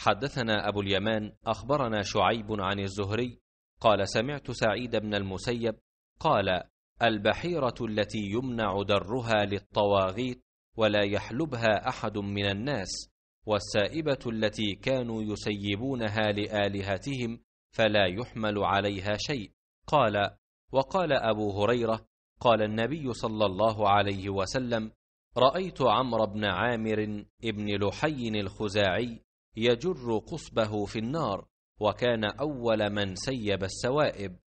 حدثنا أبو اليمان أخبرنا شعيب عن الزهري قال سمعت سعيد بن المسيب قال البحيرة التي يمنع درها للطواغيت ولا يحلبها أحد من الناس والسائبة التي كانوا يسيبونها لآلهتهم فلا يحمل عليها شيء قال وقال أبو هريرة قال النبي صلى الله عليه وسلم رأيت عمرو بن عامر ابن لحي الخزاعي يجر قصبه في النار وكان أول من سيب السوائب